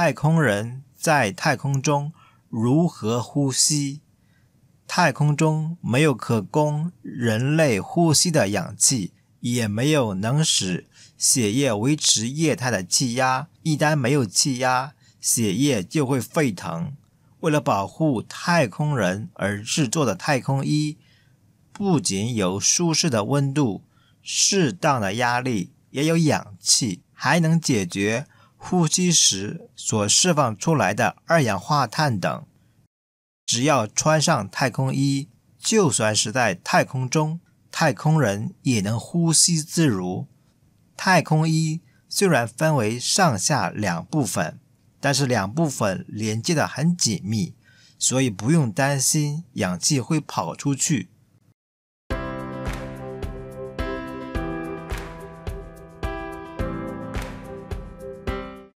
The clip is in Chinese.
太空人在太空中如何呼吸？太空中没有可供人类呼吸的氧气，也没有能使血液维持液态的气压。一旦没有气压，血液就会沸腾。为了保护太空人而制作的太空衣，不仅有舒适的温度、适当的压力，也有氧气，还能解决。呼吸时所释放出来的二氧化碳等，只要穿上太空衣，就算是在太空中，太空人也能呼吸自如。太空衣虽然分为上下两部分，但是两部分连接的很紧密，所以不用担心氧气会跑出去。